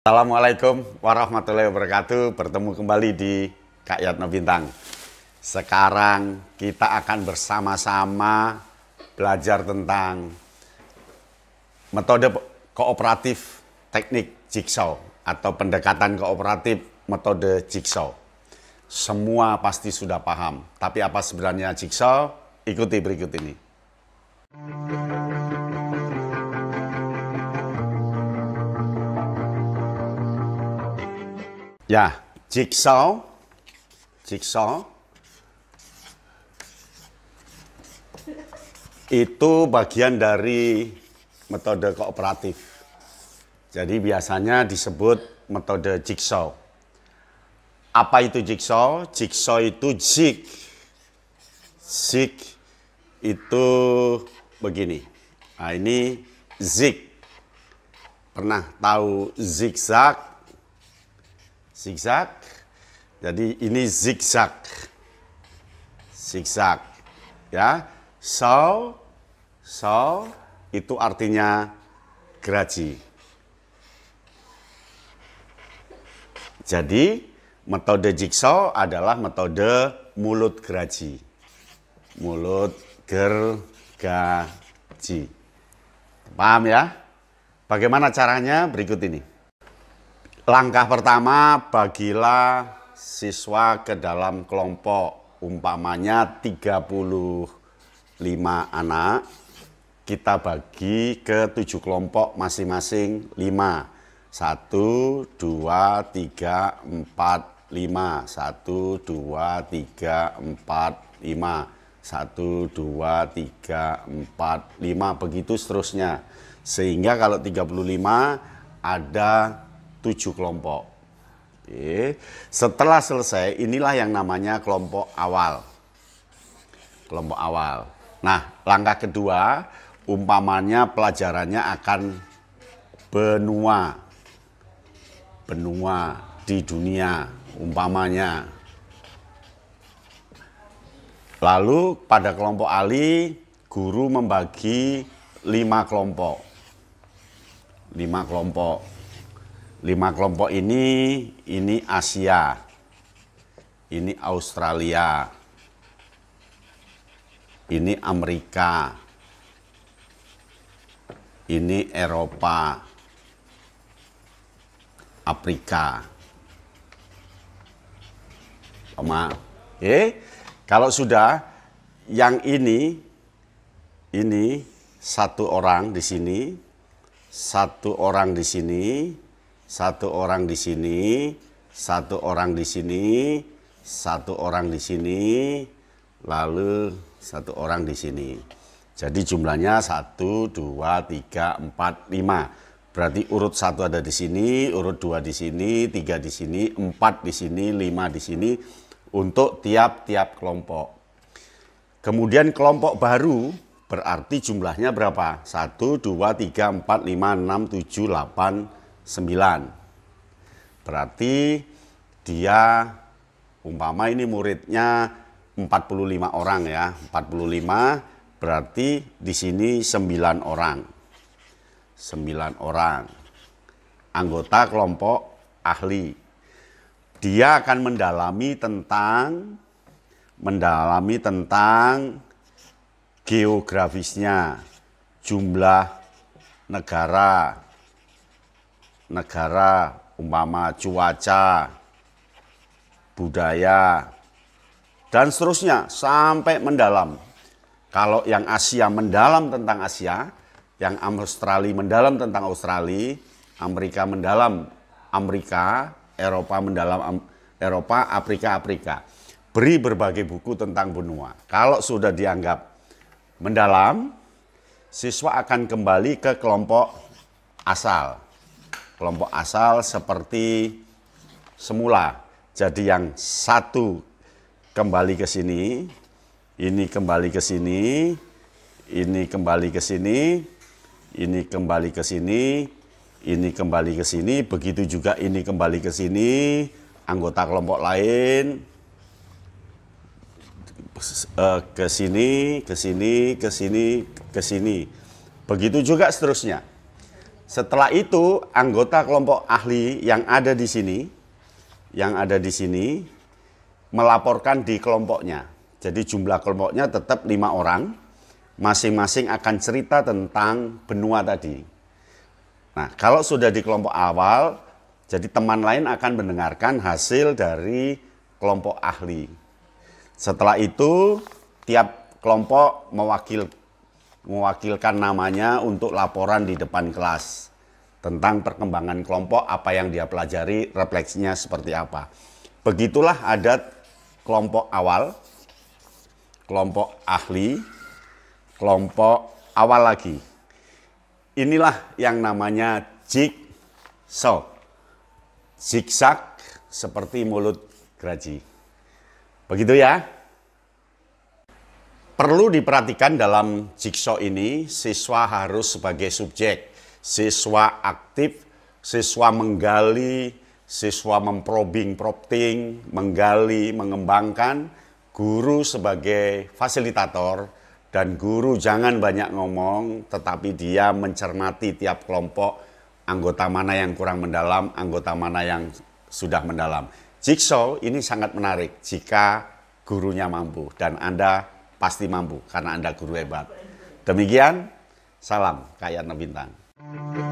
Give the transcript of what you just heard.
Assalamualaikum warahmatullahi wabarakatuh. Bertemu kembali di Kak Yatno Bintang. Sekarang kita akan bersama-sama belajar tentang metode kooperatif teknik jigsaw atau pendekatan kooperatif metode jigsaw. Semua pasti sudah paham, tapi apa sebenarnya jigsaw? Ikuti berikut ini. Ya, jigsaw. Jigsaw. Itu bagian dari metode kooperatif. Jadi biasanya disebut metode jigsaw. Apa itu jigsaw? Jigsaw itu jig. Zig itu begini. Nah, ini zig. Pernah tahu zigzag? zigzag. Jadi ini zigzag. Zigzag. Ya. So, so itu artinya geraji. Jadi metode jigsaw adalah metode mulut geraji. Mulut gergaji. Paham ya? Bagaimana caranya? Berikut ini. Langkah pertama, bagilah siswa ke dalam kelompok, umpamanya 35 anak, kita bagi ke tujuh kelompok masing-masing 5. 1, 2, 3, 4, 5. 1, 2, 3, 4, 5. 1, 2, 3, 4, 5. Begitu seterusnya. Sehingga kalau 35 ada tujuh kelompok. Setelah selesai, inilah yang namanya kelompok awal. Kelompok awal. Nah, langkah kedua, umpamanya pelajarannya akan benua. Benua di dunia, umpamanya. Lalu pada kelompok Ali, guru membagi lima kelompok. Lima kelompok Lima kelompok ini, ini Asia, ini Australia, ini Amerika, ini Eropa, Afrika. Sama. eh Kalau sudah yang ini ini satu orang di sini, satu orang di sini, satu orang di sini, satu orang di sini, satu orang di sini, lalu satu orang di sini. Jadi jumlahnya satu, dua, tiga, empat, lima. Berarti urut satu ada di sini, urut dua di sini, tiga di sini, empat di sini, lima di sini untuk tiap-tiap kelompok. Kemudian kelompok baru berarti jumlahnya berapa? 1, 2, 3, 4, 5, 6, 7, 8, 9. Berarti dia umpama ini muridnya 45 orang ya. 45 berarti di sini 9 orang. 9 orang. Anggota kelompok ahli. Dia akan mendalami tentang mendalami tentang geografisnya, jumlah negara, negara, umpama cuaca, budaya, dan seterusnya sampai mendalam. Kalau yang Asia mendalam tentang Asia, yang Australia mendalam tentang Australia, Amerika mendalam Amerika, Eropa mendalam Eropa, Afrika Afrika. Beri berbagai buku tentang benua. Kalau sudah dianggap mendalam, siswa akan kembali ke kelompok asal kelompok asal seperti semula. Jadi yang satu kembali ke sini, ini kembali ke sini, ini kembali ke sini, ini kembali ke sini, ini kembali ke sini, begitu juga ini kembali ke sini, anggota kelompok lain eh, ke sini, ke sini, ke sini, ke sini. Begitu juga seterusnya. Setelah itu anggota kelompok ahli yang ada di sini, yang ada di sini melaporkan di kelompoknya. Jadi jumlah kelompoknya tetap lima orang, masing-masing akan cerita tentang benua tadi. Nah, kalau sudah di kelompok awal, jadi teman lain akan mendengarkan hasil dari kelompok ahli. Setelah itu, tiap kelompok mewakil mewakilkan namanya untuk laporan di depan kelas tentang perkembangan kelompok, apa yang dia pelajari, refleksinya seperti apa. Begitulah adat kelompok awal, kelompok ahli, kelompok awal lagi. Inilah yang namanya so. Zigzag seperti mulut geraji. Begitu ya. Perlu diperhatikan dalam jigsaw ini, siswa harus sebagai subjek, siswa aktif, siswa menggali, siswa memprobing, propting, menggali, mengembangkan, guru sebagai fasilitator, dan guru jangan banyak ngomong, tetapi dia mencermati tiap kelompok anggota mana yang kurang mendalam, anggota mana yang sudah mendalam. Jigsaw ini sangat menarik jika gurunya mampu dan Anda pasti mampu karena Anda guru hebat. Demikian, salam Kak Thank Bintang.